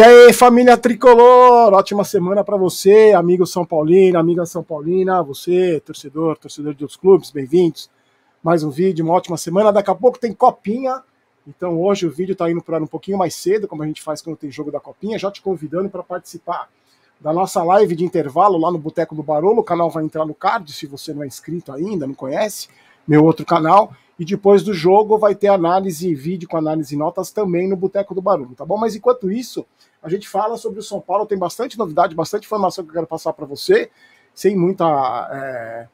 E aí, família tricolor, ótima semana para você, amigo São Paulino, amiga São Paulina, você, torcedor, torcedor de outros clubes, bem-vindos. Mais um vídeo, uma ótima semana. Daqui a pouco tem Copinha, então hoje o vídeo está indo para um pouquinho mais cedo, como a gente faz quando tem jogo da Copinha, já te convidando para participar da nossa live de intervalo lá no Boteco do Barolo. O canal vai entrar no card, se você não é inscrito ainda, não conhece, meu outro canal. E depois do jogo vai ter análise em vídeo com análise e notas também no Boteco do Barulho, tá bom? Mas enquanto isso, a gente fala sobre o São Paulo, tem bastante novidade, bastante informação que eu quero passar para você, sem muita. É,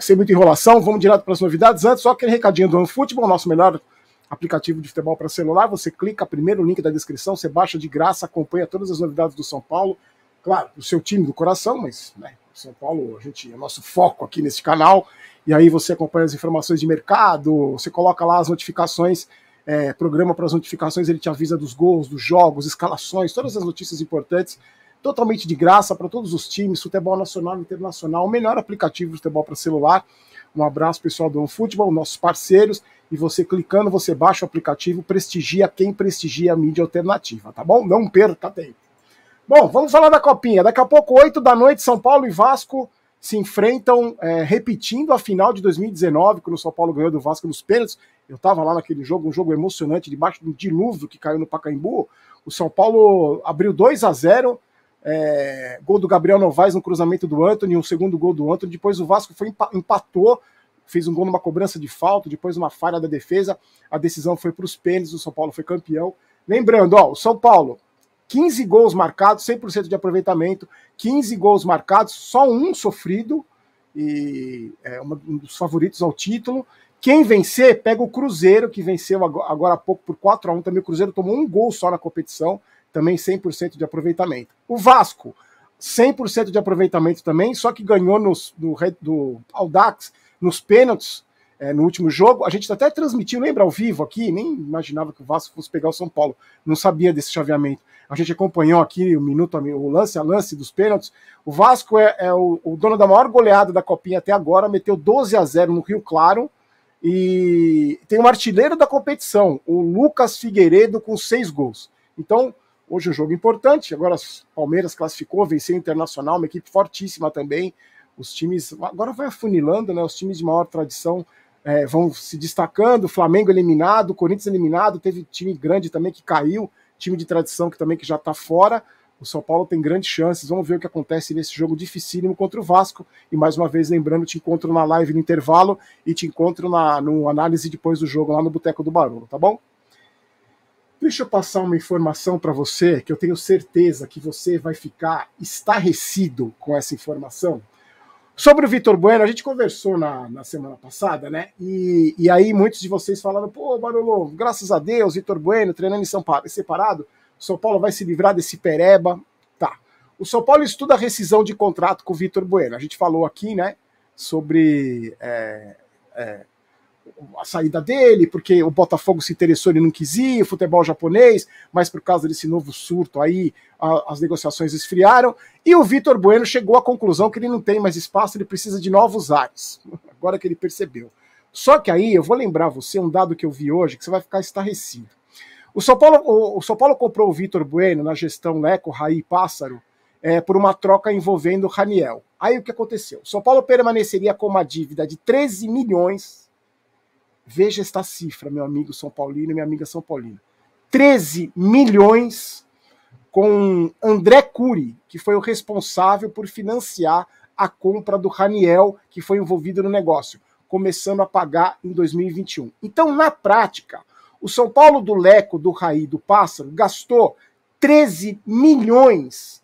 sem muita enrolação, vamos direto para as novidades. Antes, só aquele recadinho do OneFootball, nosso melhor aplicativo de futebol para celular. Você clica primeiro no link da descrição, você baixa de graça, acompanha todas as novidades do São Paulo. Claro, o seu time do coração, mas né, São Paulo, a gente, é o nosso foco aqui nesse canal e aí você acompanha as informações de mercado, você coloca lá as notificações, é, programa para as notificações, ele te avisa dos gols, dos jogos, escalações, todas as notícias importantes, totalmente de graça para todos os times, futebol nacional e internacional, o melhor aplicativo de futebol para celular. Um abraço pessoal do futebol nossos parceiros, e você clicando, você baixa o aplicativo, prestigia quem prestigia a mídia alternativa, tá bom? Não perca tempo. Bom, vamos falar da copinha. Daqui a pouco, 8 da noite, São Paulo e Vasco se enfrentam é, repetindo a final de 2019, quando o São Paulo ganhou do Vasco nos pênaltis. Eu estava lá naquele jogo, um jogo emocionante, debaixo de um dilúvio que caiu no Pacaembu. O São Paulo abriu 2 a 0 é, gol do Gabriel Novaes no cruzamento do Anthony, um segundo gol do Anthony. Depois o Vasco foi, empatou, fez um gol numa cobrança de falta, depois uma falha da defesa. A decisão foi para os pênaltis, o São Paulo foi campeão. Lembrando, ó, o São Paulo 15 gols marcados, 100% de aproveitamento, 15 gols marcados, só um sofrido, e é um dos favoritos ao título. Quem vencer, pega o Cruzeiro, que venceu agora há pouco por 4 a 1 também. O Cruzeiro tomou um gol só na competição, também 100% de aproveitamento. O Vasco, 100% de aproveitamento também, só que ganhou nos, do Aldax nos pênaltis é, no último jogo. A gente tá até transmitiu, lembra, ao vivo aqui, nem imaginava que o Vasco fosse pegar o São Paulo, não sabia desse chaveamento. A gente acompanhou aqui o minuto, o lance a lance dos pênaltis. O Vasco é, é o, o, dono da maior goleada da Copinha até agora, meteu 12 a 0 no Rio Claro. E tem um artilheiro da competição, o Lucas Figueiredo, com seis gols. Então, hoje é um jogo importante. Agora, o Palmeiras classificou, venceu o Internacional, uma equipe fortíssima também. Os times, agora vai afunilando, né? Os times de maior tradição é, vão se destacando, Flamengo eliminado, Corinthians eliminado, teve time grande também que caiu, time de tradição que também que já está fora. O São Paulo tem grandes chances. Vamos ver o que acontece nesse jogo dificílimo contra o Vasco. E mais uma vez, lembrando, te encontro na live no intervalo e te encontro na no análise depois do jogo lá no Boteco do Barulho, tá bom? Deixa eu passar uma informação para você que eu tenho certeza que você vai ficar estarrecido com essa informação. Sobre o Vitor Bueno, a gente conversou na, na semana passada, né? E, e aí muitos de vocês falaram: pô, Barolo, graças a Deus, Vitor Bueno treinando em São Paulo, separado, o São Paulo vai se livrar desse pereba. Tá. O São Paulo estuda a rescisão de contrato com o Vitor Bueno. A gente falou aqui, né? Sobre é, é, a saída dele, porque o Botafogo se interessou e não quis ir, o futebol japonês, mas por causa desse novo surto aí, a, as negociações esfriaram. E o Vitor Bueno chegou à conclusão que ele não tem mais espaço, ele precisa de novos ares. Agora que ele percebeu. Só que aí eu vou lembrar você um dado que eu vi hoje que você vai ficar estarrecido. O São Paulo, o, o São Paulo comprou o Vitor Bueno na gestão Leco, Raí Pássaro, é, por uma troca envolvendo o Raniel. Aí o que aconteceu? O São Paulo permaneceria com uma dívida de 13 milhões Veja esta cifra, meu amigo São Paulino e minha amiga São Paulina. 13 milhões com André Cury, que foi o responsável por financiar a compra do Raniel, que foi envolvido no negócio, começando a pagar em 2021. Então, na prática, o São Paulo do Leco, do Raí, do Pássaro, gastou 13 milhões,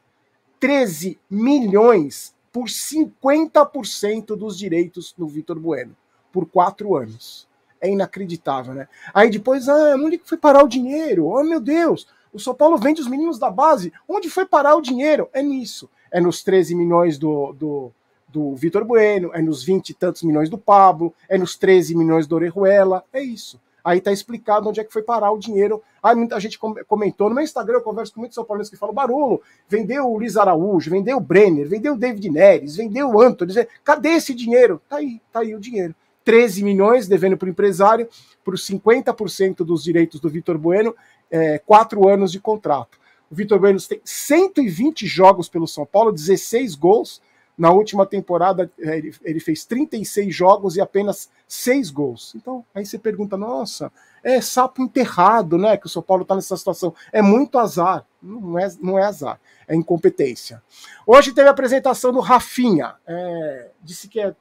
13 milhões por 50% dos direitos do Vitor Bueno, por quatro anos é inacreditável, né? Aí depois, ah, onde é foi parar o dinheiro? Oh, meu Deus! O São Paulo vende os meninos da base. Onde foi parar o dinheiro? É nisso. É nos 13 milhões do, do, do Vitor Bueno, é nos 20 e tantos milhões do Pablo, é nos 13 milhões do Orejuela. É isso. Aí tá explicado onde é que foi parar o dinheiro. Aí muita gente comentou. No meu Instagram eu converso com muitos São Paulinos que falam: barulho. vendeu o Luiz Araújo, vendeu o Brenner, vendeu o David Neres, vendeu o Antônio. Cadê esse dinheiro? Tá aí, tá aí o dinheiro. 13 milhões devendo para o empresário, por 50% dos direitos do Vitor Bueno, é, quatro anos de contrato. O Vitor Bueno tem 120 jogos pelo São Paulo, 16 gols. Na última temporada, é, ele, ele fez 36 jogos e apenas 6 gols. Então, aí você pergunta: nossa, é sapo enterrado, né? Que o São Paulo está nessa situação. É muito azar. Não é, não é azar, é incompetência. Hoje teve a apresentação do Rafinha. É, disse que é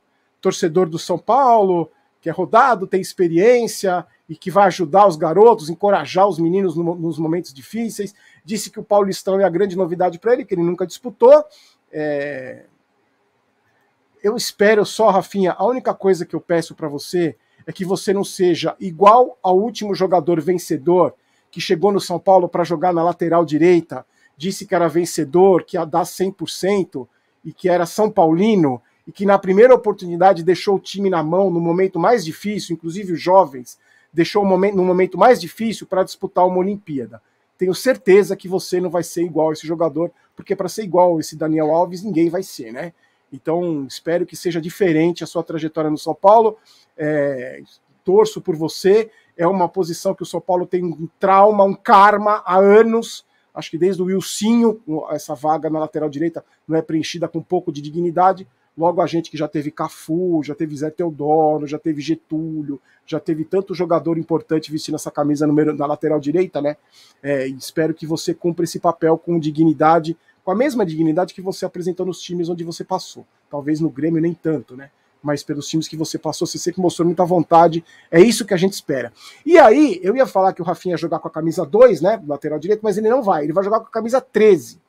torcedor do São Paulo, que é rodado, tem experiência e que vai ajudar os garotos, encorajar os meninos no, nos momentos difíceis. Disse que o Paulistão é a grande novidade para ele, que ele nunca disputou. É... Eu espero só, Rafinha, a única coisa que eu peço para você é que você não seja igual ao último jogador vencedor que chegou no São Paulo para jogar na lateral direita, disse que era vencedor, que ia dar 100% e que era São Paulino e que na primeira oportunidade deixou o time na mão no momento mais difícil, inclusive os jovens, deixou o momento, no momento mais difícil para disputar uma Olimpíada. Tenho certeza que você não vai ser igual a esse jogador, porque para ser igual a esse Daniel Alves, ninguém vai ser, né? Então, espero que seja diferente a sua trajetória no São Paulo. É, torço por você. É uma posição que o São Paulo tem um trauma, um karma há anos. Acho que desde o Wilsinho, essa vaga na lateral direita não é preenchida com um pouco de dignidade. Logo a gente que já teve Cafu, já teve Zé Teodoro, já teve Getúlio, já teve tanto jogador importante vestindo essa camisa número, na lateral direita, né? É, espero que você cumpra esse papel com dignidade, com a mesma dignidade que você apresentou nos times onde você passou. Talvez no Grêmio nem tanto, né? Mas pelos times que você passou, você sempre mostrou muita vontade. É isso que a gente espera. E aí, eu ia falar que o Rafinha ia jogar com a camisa 2, né? Lateral direito, mas ele não vai. Ele vai jogar com a camisa 13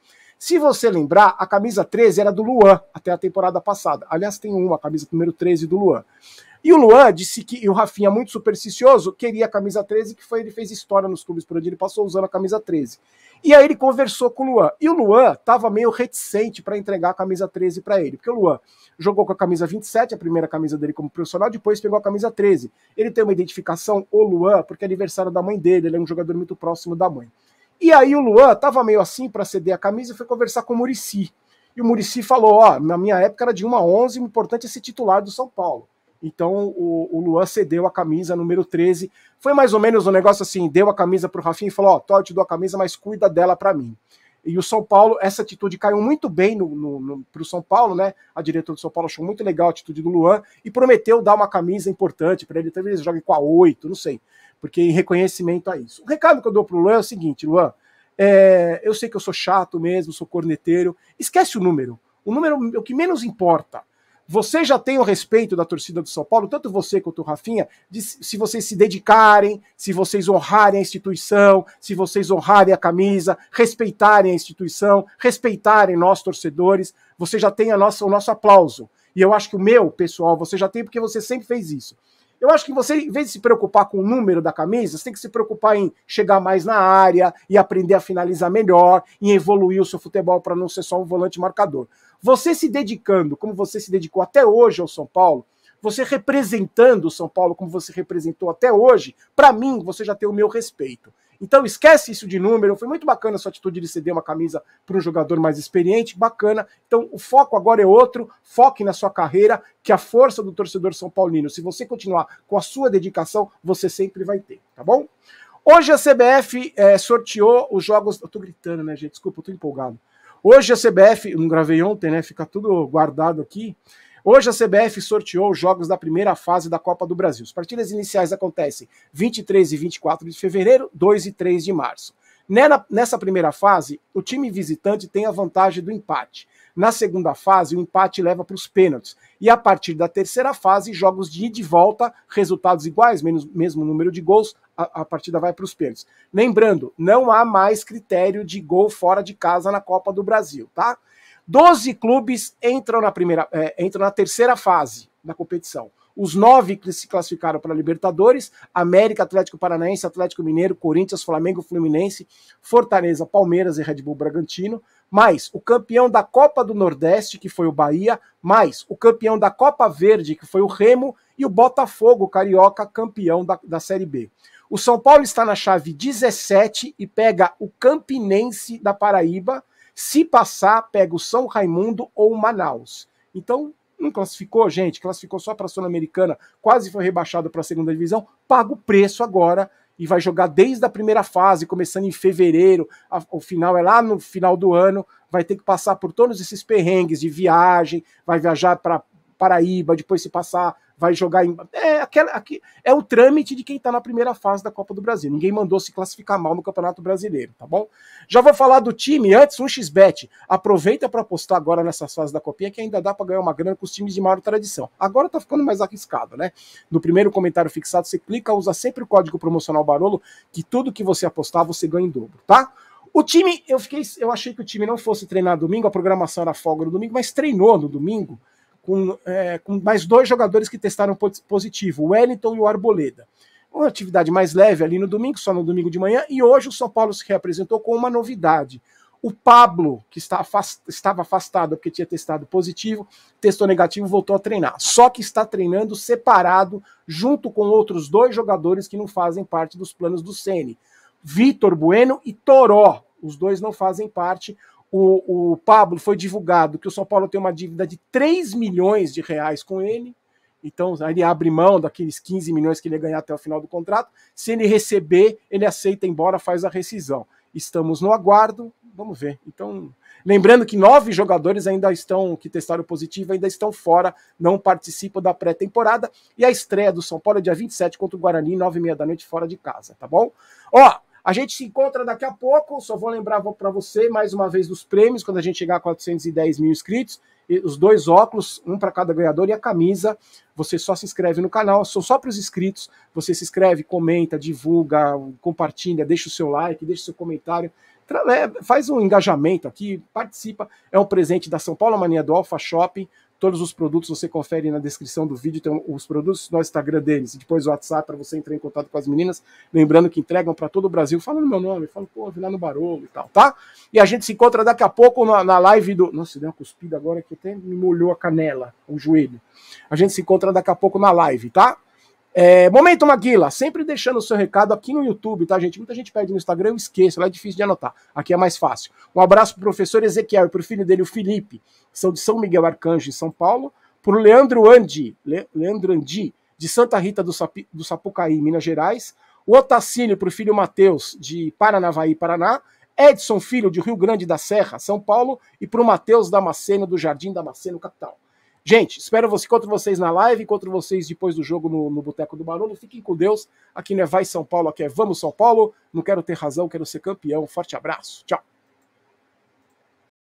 se você lembrar, a camisa 13 era do Luan até a temporada passada. Aliás, tem uma, a camisa número 13 do Luan. E o Luan disse que, e o Rafinha, muito supersticioso, queria a camisa 13, que foi ele fez história nos clubes por onde ele passou usando a camisa 13. E aí ele conversou com o Luan. E o Luan estava meio reticente para entregar a camisa 13 para ele, porque o Luan jogou com a camisa 27, a primeira camisa dele como profissional, depois pegou a camisa 13. Ele tem uma identificação, o Luan, porque é aniversário da mãe dele, ele é um jogador muito próximo da mãe. E aí o Luan tava meio assim para ceder a camisa e foi conversar com o Murici. E o Murici falou: Ó, na minha época era de 1 a 11, o importante é ser titular do São Paulo. Então o, o Luan cedeu a camisa número 13. Foi mais ou menos um negócio assim: deu a camisa pro Rafinha e falou: Ó, eu te dou a camisa, mas cuida dela para mim. E o São Paulo, essa atitude caiu muito bem no, no, no para o São Paulo, né? A diretora do São Paulo achou muito legal a atitude do Luan e prometeu dar uma camisa importante para ele, talvez ele jogue com a 8, não sei porque em reconhecimento a isso. O recado que eu dou para o Luan é o seguinte, Luan, é, eu sei que eu sou chato mesmo, sou corneteiro, esquece o número. O número é o que menos importa. Você já tem o respeito da torcida do São Paulo, tanto você quanto o Rafinha, de, se vocês se dedicarem, se vocês honrarem a instituição, se vocês honrarem a camisa, respeitarem a instituição, respeitarem nós torcedores, você já tem a nossa, o nosso aplauso. E eu acho que o meu, pessoal, você já tem porque você sempre fez isso. Eu acho que você, em vez de se preocupar com o número da camisa, você tem que se preocupar em chegar mais na área e aprender a finalizar melhor, em evoluir o seu futebol para não ser só um volante marcador. Você se dedicando, como você se dedicou até hoje ao São Paulo, você representando o São Paulo como você representou até hoje, para mim, você já tem o meu respeito. Então esquece isso de número. Foi muito bacana a sua atitude de ceder uma camisa para um jogador mais experiente, bacana. Então o foco agora é outro. Foque na sua carreira, que a força do torcedor são paulino, se você continuar com a sua dedicação, você sempre vai ter, tá bom? Hoje a CBF é, sorteou os jogos. Eu tô gritando, né, gente? Desculpa, eu tô empolgado. Hoje a CBF, não gravei ontem, né? Fica tudo guardado aqui. Hoje a CBF sorteou os jogos da primeira fase da Copa do Brasil. As partidas iniciais acontecem 23 e 24 de fevereiro, 2 e 3 de março. Nessa primeira fase, o time visitante tem a vantagem do empate. Na segunda fase, o empate leva para os pênaltis. E a partir da terceira fase, jogos de ida e volta, resultados iguais, menos, mesmo número de gols, a, a partida vai para os pênaltis. Lembrando, não há mais critério de gol fora de casa na Copa do Brasil, tá? 12 clubes entram na, primeira, é, entram na terceira fase da competição. Os nove que se classificaram para a Libertadores: América, Atlético Paranaense, Atlético Mineiro, Corinthians, Flamengo, Fluminense, Fortaleza, Palmeiras e Red Bull Bragantino. Mais o campeão da Copa do Nordeste, que foi o Bahia. Mais o campeão da Copa Verde, que foi o Remo. E o Botafogo Carioca, campeão da, da Série B. O São Paulo está na chave 17 e pega o Campinense da Paraíba se passar, pega o São Raimundo ou o Manaus. Então, não classificou, gente, classificou só para a Sul-Americana, quase foi rebaixado para a segunda divisão, paga o preço agora e vai jogar desde a primeira fase, começando em fevereiro, a, o final é lá no final do ano, vai ter que passar por todos esses perrengues de viagem, vai viajar para Paraíba, depois se passar, vai jogar em. É, aquela, aqui, é o trâmite de quem está na primeira fase da Copa do Brasil. Ninguém mandou se classificar mal no Campeonato Brasileiro, tá bom? Já vou falar do time antes, um xbet. Aproveita para apostar agora nessas fases da Copinha, que ainda dá para ganhar uma grana com os times de maior tradição. Agora tá ficando mais arriscado, né? No primeiro comentário fixado, você clica, usa sempre o código promocional Barolo, que tudo que você apostar, você ganha em dobro, tá? O time, eu fiquei, eu achei que o time não fosse treinar domingo, a programação era folga no domingo, mas treinou no domingo com, é, com mais dois jogadores que testaram positivo, o Wellington e o Arboleda. Uma atividade mais leve ali no domingo, só no domingo de manhã, e hoje o São Paulo se reapresentou com uma novidade. O Pablo, que está afast... estava afastado porque tinha testado positivo, testou negativo, voltou a treinar. Só que está treinando separado, junto com outros dois jogadores que não fazem parte dos planos do Sene. Vitor Bueno e Toró. Os dois não fazem parte o, o Pablo foi divulgado que o São Paulo tem uma dívida de 3 milhões de reais com ele. Então, ele abre mão daqueles 15 milhões que ele ia ganhar até o final do contrato. Se ele receber, ele aceita embora, faz a rescisão. Estamos no aguardo, vamos ver. Então, lembrando que nove jogadores ainda estão, que testaram positivo, ainda estão fora, não participam da pré-temporada. E a estreia do São Paulo é dia 27 contra o Guarani, 9 e meia da noite, fora de casa, tá bom? Ó, a gente se encontra daqui a pouco. Só vou lembrar para você mais uma vez dos prêmios, quando a gente chegar a 410 mil inscritos. Os dois óculos, um para cada ganhador e a camisa. Você só se inscreve no canal, são só para os inscritos. Você se inscreve, comenta, divulga, compartilha, deixa o seu like, deixa o seu comentário. É, faz um engajamento aqui, participa. É um presente da São Paulo Mania do Alfa Shopping. Todos os produtos você confere na descrição do vídeo, tem os produtos no Instagram deles, e depois o WhatsApp para você entrar em contato com as meninas. Lembrando que entregam para todo o Brasil, falando meu nome, falando, pô, vim lá no Barolo e tal, tá? E a gente se encontra daqui a pouco na, na live do. Nossa, deu uma cuspida agora que até me molhou a canela, o joelho. A gente se encontra daqui a pouco na live, tá? É, Momento Maguila, sempre deixando o seu recado aqui no YouTube, tá, gente? Muita gente pede no Instagram, eu esqueço, lá é difícil de anotar. Aqui é mais fácil. Um abraço pro professor Ezequiel e pro filho dele, o Felipe, que são de São Miguel Arcanjo, em São Paulo. Pro Leandro Andi, Le, Leandro Andi, de Santa Rita do, Sapi, do Sapucaí, Minas Gerais. O Otacílio, pro filho Matheus, de Paranavaí, Paraná. Edson Filho, de Rio Grande da Serra, São Paulo. E pro Matheus Damasceno, do Jardim Damasceno, capital. Gente, espero você, encontro vocês na live, encontro vocês depois do jogo no, no Boteco do Barulho. Fiquem com Deus. Aqui não é Vai São Paulo, aqui é Vamos São Paulo. Não quero ter razão, quero ser campeão. Forte abraço. Tchau.